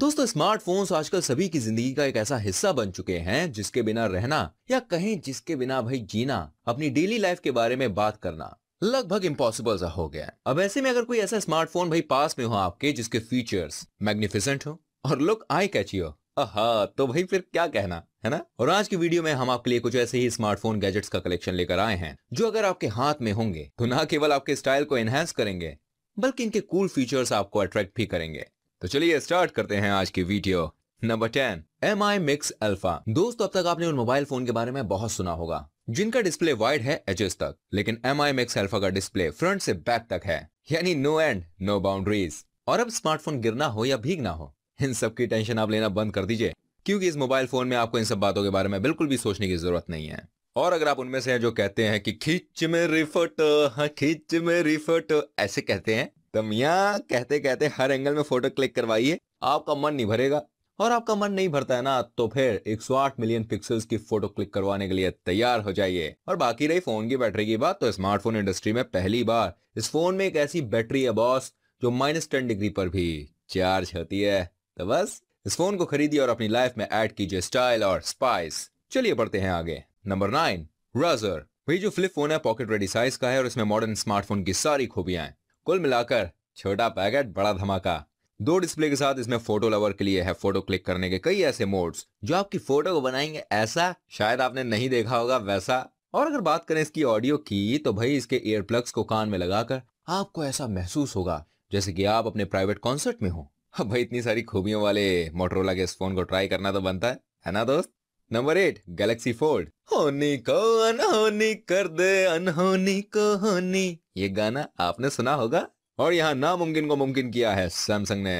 दोस्तों स्मार्टफोन्स आजकल सभी की जिंदगी का एक ऐसा हिस्सा बन चुके हैं जिसके बिना रहना या कहीं जिसके बिना भाई जीना अपनी डेली लाइफ के बारे में बात करना लगभग इम्पॉसिबल सा हो गया अब ऐसे में अगर कोई ऐसा स्मार्टफोन भाई पास में हो आपके जिसके फीचर्स मैग्निफिसेंट हो और लुक आई कैची हो हा तो भाई फिर क्या कहना है ना और आज की वीडियो में हम आपके लिए कुछ ऐसे ही स्मार्टफोन गैजेट्स का कलेक्शन लेकर आए हैं जो अगर आपके हाथ में होंगे तो ना केवल आपके स्टाइल को एनहेंस करेंगे बल्कि इनके कूल फीचर्स आपको अट्रैक्ट भी करेंगे तो चलिए स्टार्ट करते हैं आज की video number ten M I Mix Alpha दोस्तों अब तक आपने उन मोबाइल फोन के बारे में बहुत सुना होगा जिनका डिस्प्ले वाइड है एचेस तक लेकिन एम आई मिक्स अल्फा का डिस्प्ले फ्रंट से बैक तक है यानी नो एंड नो बाउंड्रीज और अब स्मार्टफोन गिरना हो या भीगना हो इन सब की टेंशन आप लेना बंद कर दीजिए क्योंकि इस मोबाइल फोन में आपको इन सब बातों के बारे में बिल्कुल भी सोचने की जरूरत नहीं है और अगर आप उनमें से हैं जो कहते हैं कि खींच में रिफट खिच खींच मेरी ऐसे कहते हैं तो मियाँ कहते कहते हर एंगल में फोटो क्लिक करवाइए आपका मन नहीं भरेगा और आपका मन नहीं भरता है ना तो फिर 108 मिलियन पिक्सल्स की फोटो क्लिक करवाने के लिए तैयार हो जाइए और बाकी रही फोन की बैटरी की बात तो स्मार्टफोन इंडस्ट्री में पहली बार इस फोन में एक ऐसी बैटरी है बॉस जो माइनस टेन डिग्री पर भी चार्ज होती है तो बस इस फोन को खरीदिए और अपनी लाइफ में ऐड कीजिए स्टाइल और स्पाइस चलिए बढ़ते हैं आगे नंबर नाइन रजर वही जो फ्लिप फोन है पॉकेट रेडी साइज का है और इसमें मॉडर्न स्मार्टफोन की सारी खूबियां हैं कुल मिलाकर छोटा पैकेट बड़ा धमाका दो डिस्प्ले के साथ इसमें फोटो लवर के लिए है फोटो क्लिक करने के कई ऐसे मोड्स जो आपकी फोटो को बनाएंगे ऐसा शायद आपने नहीं देखा होगा वैसा और अगर बात करें इसकी ऑडियो की तो भाई इसके एयर प्लग्स को कान में लगाकर आपको ऐसा महसूस होगा जैसे कि आप अपने प्राइवेट कॉन्सर्ट में हो हाँ भाई इतनी सारी खूबियों वाले मोटरोला के इस फोन को ट्राई करना तो बनता है है ना दोस्त नंबर एट गैलेक्सी फोल्ड होनी को अनहोनी कर दे अनहोनी को होनी ये गाना आपने सुना होगा और यहाँ नामुमकिन को मुमकिन किया है सैमसंग ने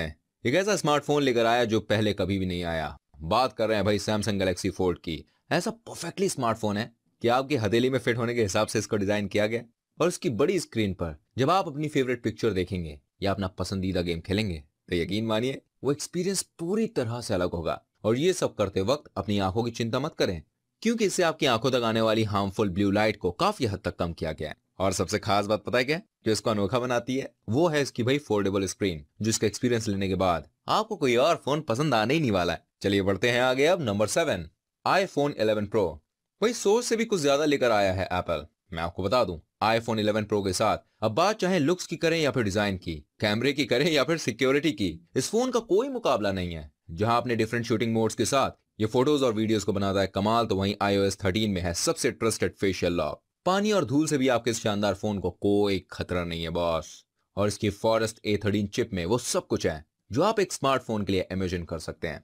एक ऐसा स्मार्टफोन लेकर आया जो पहले कभी भी नहीं आया बात कर रहे हैं भाई सैमसंग गैलेक्सी फोल्ड की ऐसा परफेक्टली स्मार्टफोन है कि आपकी हथेली में फिट होने के हिसाब से इसको डिजाइन किया गया और उसकी बड़ी स्क्रीन पर जब आप अपनी फेवरेट पिक्चर देखेंगे या अपना पसंदीदा गेम खेलेंगे तो यकीन मानिए वो एक्सपीरियंस पूरी तरह से अलग होगा और ये सब करते वक्त अपनी आंखों की चिंता मत करें क्योंकि इससे आपकी आंखों तक आने वाली हार्मफुल ब्लू लाइट को काफी हद तक कम किया गया है और सबसे खास बात पता है क्या जो इसको अनोखा बनाती है वो है इसकी भाई फोल्डेबल स्क्रीन जिसका एक्सपीरियंस लेने के बाद आपको कोई और फोन पसंद आने ही नहीं वाला है चलिए बढ़ते हैं आगे अब number seven iPhone eleven Pro वही सोच से भी कुछ ज्यादा लेकर आया है एप्पल मैं आपको बता दूं आईफोन 11 प्रो के साथ अब बात चाहे लुक्स की करें या फिर डिजाइन की कैमरे की करें या फिर सिक्योरिटी की इस फोन का कोई मुकाबला नहीं है जहां अपने डिफरेंट शूटिंग मोड्स के साथ ये फोटोज और वीडियोस को बनाता है कमाल तो वहीं आईओएस 13 में है सबसे ट्रस्टेड फेशियल लॉक पानी और धूल से भी आपके इस शानदार फोन को कोई खतरा नहीं है बॉस और इसकी फॉरेस्ट ए थर्टीन चिप में वो सब कुछ है जो आप एक स्मार्टफोन के लिए इमेजिन कर सकते हैं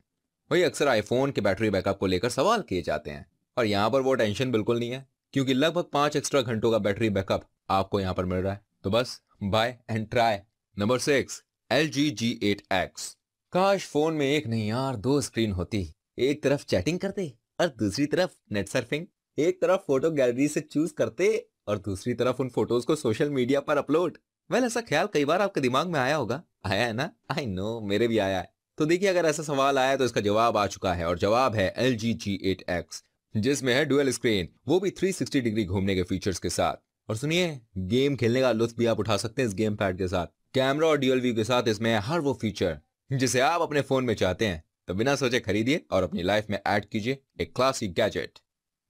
वही अक्सर आईफोन के बैटरी बैकअप को लेकर सवाल किए जाते हैं और यहाँ पर वो टेंशन बिल्कुल नहीं है क्योंकि लगभग पांच एक्स्ट्रा घंटों का बैटरी बैकअप आपको यहाँ पर मिल रहा है तो बस buy and try number six L G G eight X काश फोन में एक नहीं यार दो स्क्रीन होती एक तरफ चैटिंग करते और दूसरी तरफ नेट सर्फिंग एक तरफ फोटो गैलरी से चूज करते और दूसरी तरफ उन फोटोज को सोशल मीडिया पर अपलोड वेल ऐसा ख्याल कई बार आपके दिमाग में आया होगा आया है ना आई नो मेरे भी आया है तो देखिए अगर ऐसा सवाल आया तो इसका जवाब आ चुका है और जवाब है L G G eight X जिसमें है डुअल स्क्रीन वो भी 360 डिग्री घूमने के फीचर्स के साथ और सुनिए गेम खेलने का लुत्फ भी आप उठा सकते हैं इस गेम पैड के साथ कैमरा और डुअल व्यू के साथ इसमें है हर वो फीचर जिसे आप अपने फोन में चाहते हैं तो बिना सोचे खरीदिए और अपनी लाइफ में ऐड कीजिए एक classic gadget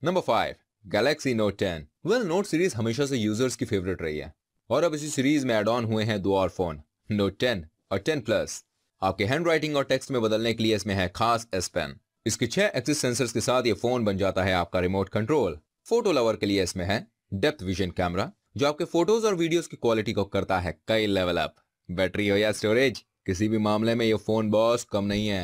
number five Galaxy Note ten well Note series हमेशा से यूजर्स की फेवरेट रही है और अब इसी सीरीज में एड ऑन हुए हैं दो और फोन नोट टेन और टेन प्लस आपके हैंड राइटिंग और टेक्स्ट में बदलने के लिए इसमें है खास एस पेन इसके छह एक्सिस सेंसर्स के साथ ये फोन बन जाता है आपका रिमोट कंट्रोल फोटो लवर के लिए इसमें है डेप्थ विजन कैमरा जो आपके फोटोज और वीडियोस की क्वालिटी को करता है कई लेवल अप बैटरी हो या स्टोरेज किसी भी मामले में ये फोन बॉस कम नहीं है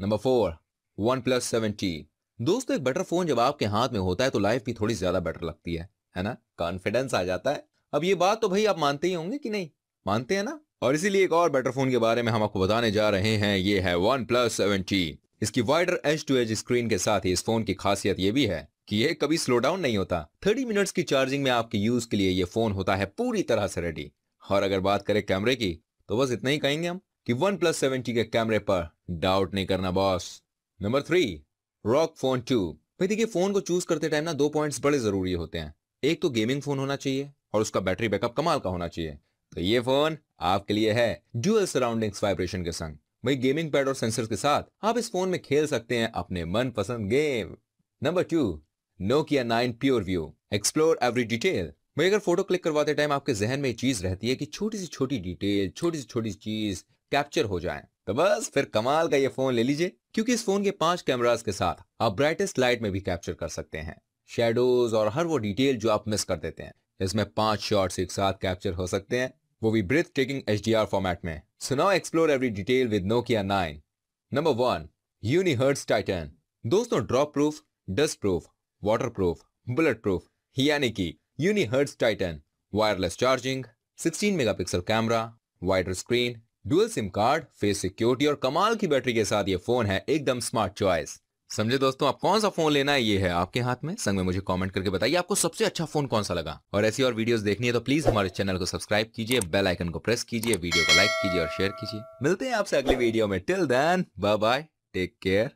number four OnePlus seventeen दोस्तों एक बेटर फोन जब आपके हाथ में होता है तो लाइफ भी थोड़ी ज्यादा बेटर लगती है है ना कॉन्फिडेंस आ जाता है अब ये बात तो भाई आप मानते ही होंगे कि नहीं मानते हैं ना और इसीलिए एक और बेटर फोन के बारे में हम आपको बताने जा रहे हैं ये है वन प्लस सेवनटीन इसकी wider H to H screen के साथ ही इस फोन की खासियत ये भी है कि यह कभी स्लो डाउन नहीं होता थर्टी मिनट्स की चार्जिंग में आपके यूज के लिए यह फोन होता है पूरी तरह से रेडी और अगर बात करें कैमरे की तो बस इतना ही कहेंगे हम कि वन प्लस सेवेंटी के कैमरे पर डाउट नहीं करना boss number three ROG phone two भाई देखिए फोन को चूज करते टाइम ना दो पॉइंट्स बड़े जरूरी होते हैं एक तो गेमिंग फोन होना चाहिए और उसका बैटरी बैकअप कमाल का होना चाहिए तो ये फोन आपके लिए है ड्यूअल सराउंडिंग्स वाइब्रेशन के संग भाई गेमिंग पैड और सेंसर के साथ आप इस फोन में खेल सकते हैं अपने मन पसंद game number two Nokia nine PureView explore every detail भाई अगर फोटो क्लिक करवाते टाइम आपके जहन में चीज रहती है कि छोटी सी छोटी डिटेल छोटी सी छोटी चीज कैप्चर हो जाए तो बस फिर कमाल का ये फोन ले लीजिए क्योंकि इस फोन के पांच कैमरास के साथ आप ब्राइटेस्ट लाइट में भी कैप्चर कर सकते हैं शेडोज और हर वो डिटेल जो आप मिस कर देते हैं इसमें पांच शॉट्स एक साथ कैप्चर हो सकते हैं वो भी ब्रिथ टेकिंग एच फॉर्मेट में सुनाओ explore every detail with Nokia nine number one Unihertz Titan दोस्तों drop proof dust proof water proof bullet proof यानी कि UniHertz Titan, wireless charging, 16 megapixel camera wider screen dual SIM card face security और कमाल की battery के साथ ये phone है एकदम स्मार्ट चॉइस समझे दोस्तों आप कौन सा फोन लेना है ये है आपके हाथ में संग में मुझे कमेंट करके बताइए आपको सबसे अच्छा फोन कौन सा लगा और ऐसी और वीडियोस देखनी है तो प्लीज हमारे चैनल को सब्सक्राइब कीजिए बेल आइकन को प्रेस कीजिए वीडियो को लाइक कीजिए और शेयर कीजिए मिलते हैं आपसे अगले वीडियो में till then bye bye take care